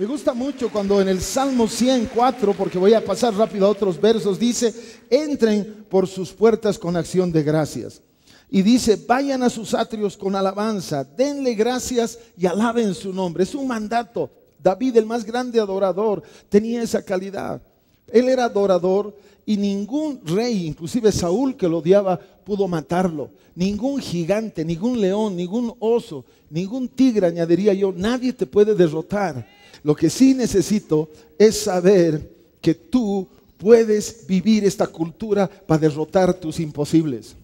Me gusta mucho cuando en el Salmo 104, porque voy a pasar rápido a otros versos, dice, entren por sus puertas con acción de gracias. Y dice, vayan a sus atrios con alabanza, denle gracias y alaben su nombre. Es un mandato. David, el más grande adorador, tenía esa calidad. Él era adorador y ningún rey, inclusive Saúl que lo odiaba, pudo matarlo. Ningún gigante, ningún león, ningún oso, ningún tigre, añadiría yo, nadie te puede derrotar. Lo que sí necesito es saber que tú puedes vivir esta cultura para derrotar tus imposibles.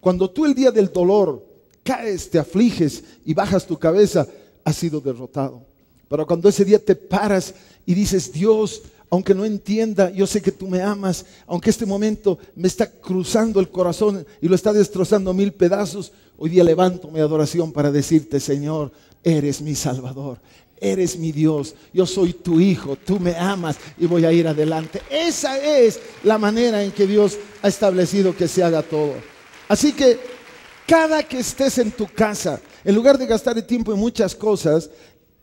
Cuando tú el día del dolor caes, te afliges y bajas tu cabeza, has sido derrotado. Pero cuando ese día te paras y dices, Dios, aunque no entienda, yo sé que tú me amas, aunque este momento me está cruzando el corazón y lo está destrozando mil pedazos, hoy día levanto mi adoración para decirte, Señor, eres mi Salvador, eres mi Dios, yo soy tu hijo, tú me amas y voy a ir adelante. Esa es la manera en que Dios ha establecido que se haga todo. Así que cada que estés en tu casa, en lugar de gastar el tiempo en muchas cosas,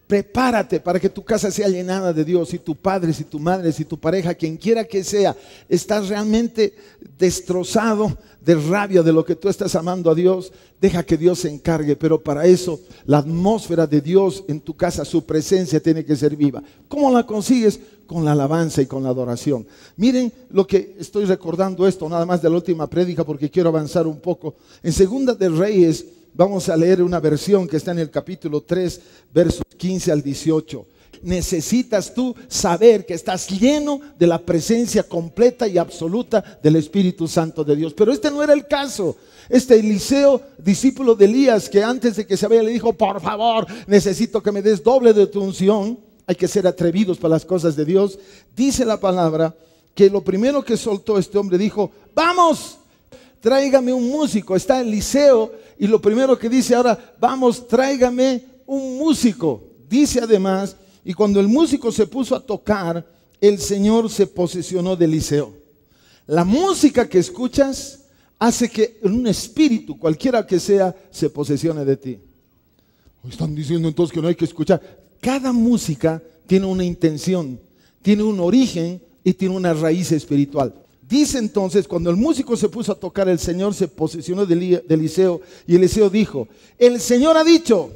Prepárate para que tu casa sea llenada de Dios, y tu padre, si tu madre, y tu pareja, quien quiera que sea, estás realmente destrozado de rabia de lo que tú estás amando a Dios, deja que Dios se encargue, pero para eso la atmósfera de Dios en tu casa, su presencia tiene que ser viva. ¿Cómo la consigues? Con la alabanza y con la adoración. Miren lo que estoy recordando esto, nada más de la última prédica porque quiero avanzar un poco. En Segunda de Reyes Vamos a leer una versión que está en el capítulo 3, versos 15 al 18. Necesitas tú saber que estás lleno de la presencia completa y absoluta del Espíritu Santo de Dios. Pero este no era el caso. Este Eliseo, discípulo de Elías, que antes de que se vaya le dijo, por favor, necesito que me des doble de tu unción. Hay que ser atrevidos para las cosas de Dios. Dice la palabra que lo primero que soltó este hombre dijo, vamos, tráigame un músico. Está Eliseo y lo primero que dice ahora, vamos, tráigame un músico. Dice además, y cuando el músico se puso a tocar, el Señor se posesionó de Eliseo. La música que escuchas hace que un espíritu, cualquiera que sea, se posesione de ti. Están diciendo entonces que no hay que escuchar. Cada música tiene una intención, tiene un origen y tiene una raíz espiritual. Dice entonces, cuando el músico se puso a tocar, el Señor se posicionó del Eliseo y Eliseo dijo, el Señor ha dicho,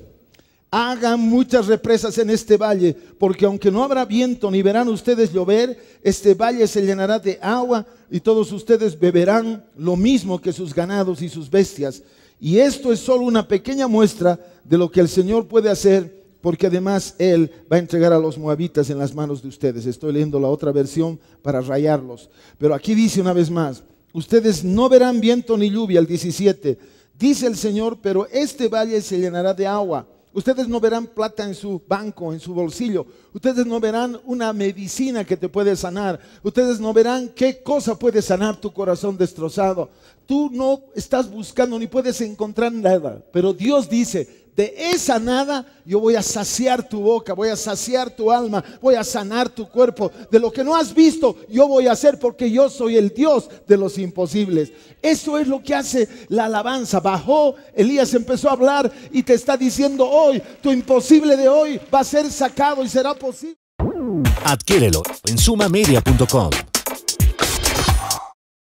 hagan muchas represas en este valle, porque aunque no habrá viento ni verán ustedes llover, este valle se llenará de agua y todos ustedes beberán lo mismo que sus ganados y sus bestias. Y esto es solo una pequeña muestra de lo que el Señor puede hacer porque además Él va a entregar a los moabitas en las manos de ustedes. Estoy leyendo la otra versión para rayarlos. Pero aquí dice una vez más, ustedes no verán viento ni lluvia, el 17. Dice el Señor, pero este valle se llenará de agua. Ustedes no verán plata en su banco, en su bolsillo. Ustedes no verán una medicina que te puede sanar. Ustedes no verán qué cosa puede sanar tu corazón destrozado. Tú no estás buscando ni puedes encontrar nada. Pero Dios dice, de esa nada yo voy a saciar tu boca, voy a saciar tu alma, voy a sanar tu cuerpo. De lo que no has visto, yo voy a hacer porque yo soy el Dios de los imposibles. Eso es lo que hace la alabanza. Bajó, Elías empezó a hablar y te está diciendo hoy, tu imposible de hoy va a ser sacado y será posible. Adquiérelo en sumamedia.com.